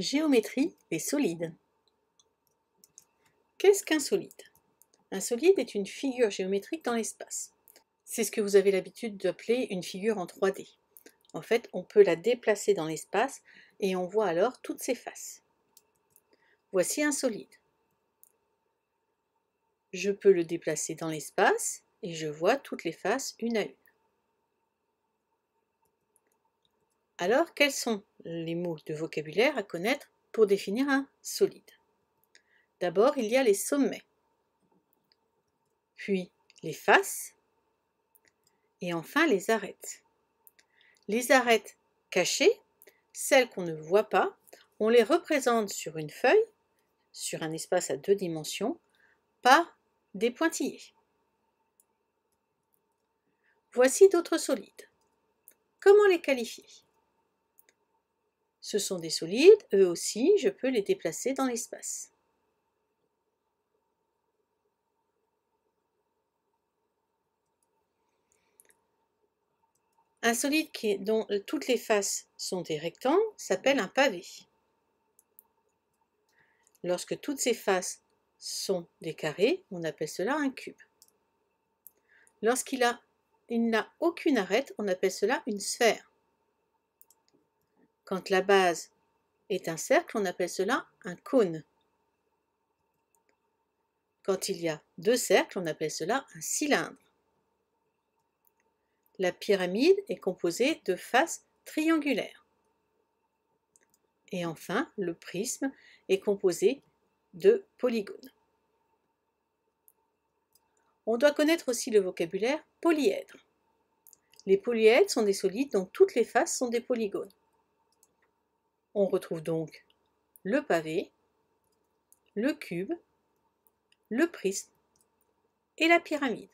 Géométrie des solides. Qu'est-ce qu'un solide Un solide est une figure géométrique dans l'espace. C'est ce que vous avez l'habitude d'appeler une figure en 3D. En fait, on peut la déplacer dans l'espace et on voit alors toutes ses faces. Voici un solide. Je peux le déplacer dans l'espace et je vois toutes les faces une à une. Alors, quelles sont les mots de vocabulaire à connaître pour définir un solide. D'abord, il y a les sommets, puis les faces, et enfin les arêtes. Les arêtes cachées, celles qu'on ne voit pas, on les représente sur une feuille, sur un espace à deux dimensions, par des pointillés. Voici d'autres solides. Comment les qualifier ce sont des solides, eux aussi, je peux les déplacer dans l'espace. Un solide qui, dont euh, toutes les faces sont des rectangles s'appelle un pavé. Lorsque toutes ses faces sont des carrés, on appelle cela un cube. Lorsqu'il il n'a aucune arête, on appelle cela une sphère. Quand la base est un cercle, on appelle cela un cône. Quand il y a deux cercles, on appelle cela un cylindre. La pyramide est composée de faces triangulaires. Et enfin, le prisme est composé de polygones. On doit connaître aussi le vocabulaire polyèdre. Les polyèdres sont des solides dont toutes les faces sont des polygones. On retrouve donc le pavé, le cube, le prisme et la pyramide.